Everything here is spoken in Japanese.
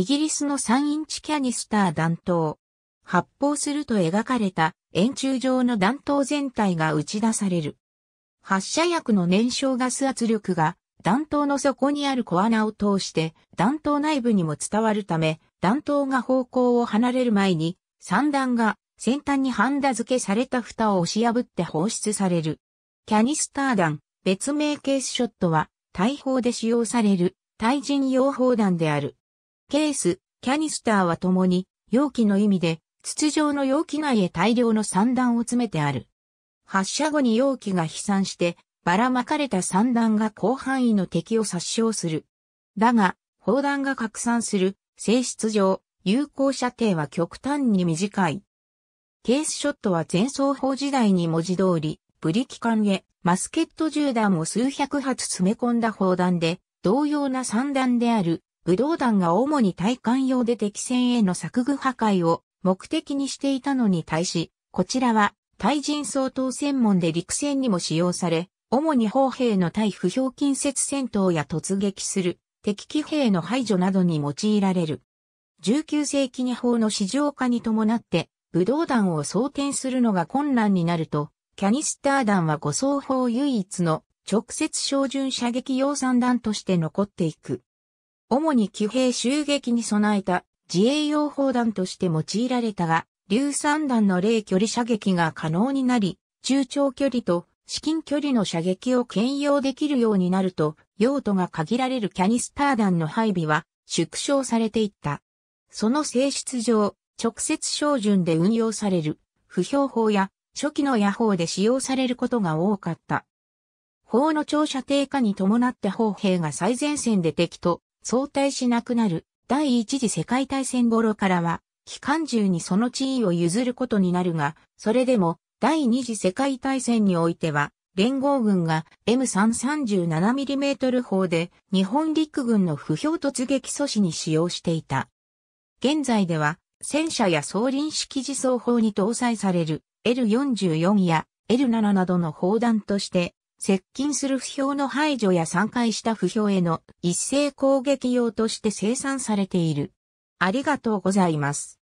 イギリスの3インチキャニスター弾頭。発砲すると描かれた円柱状の弾頭全体が打ち出される。発射薬の燃焼ガス圧力が弾頭の底にある小穴を通して弾頭内部にも伝わるため、弾頭が方向を離れる前に、散弾が先端にハンダ付けされた蓋を押し破って放出される。キャニスター弾、別名ケースショットは、大砲で使用される、対人用砲弾である。ケース、キャニスターは共に、容器の意味で、筒状の容器内へ大量の散弾を詰めてある。発射後に容器が飛散して、ばらまかれた散弾が広範囲の敵を殺傷する。だが、砲弾が拡散する、性質上、有効射程は極端に短い。ケースショットは前奏法時代に文字通り、ブリキ管へマスケット銃弾を数百発詰め込んだ砲弾で、同様な散弾である武道団が主に体幹用で敵戦への作具破壊を目的にしていたのに対し、こちらは対人相当専門で陸戦にも使用され、主に砲兵の対不評近接戦闘や突撃する敵機兵の排除などに用いられる。19世紀に法の市場化に伴って、武道団を装填するのが困難になると、キャニスター弾は護送砲唯一の直接照準射撃用産弾として残っていく。主に騎兵襲撃に備えた自衛用砲弾として用いられたが、硫酸弾の霊距離射撃が可能になり、中長距離と至近距離の射撃を兼用できるようになると、用途が限られるキャニスター弾の配備は縮小されていった。その性質上、直接照準で運用される、不評砲や初期の野砲で使用されることが多かった。砲の長射低下に伴って砲兵が最前線で敵と相対しなくなる第一次世界大戦頃からは、機関銃にその地位を譲ることになるが、それでも第二次世界大戦においては、連合軍が M337mm 砲で日本陸軍の不評突撃阻止に使用していた。現在では戦車や装輪式自走砲に搭載される L44 や L7 などの砲弾として接近する不評の排除や散開した不評への一斉攻撃用として生産されている。ありがとうございます。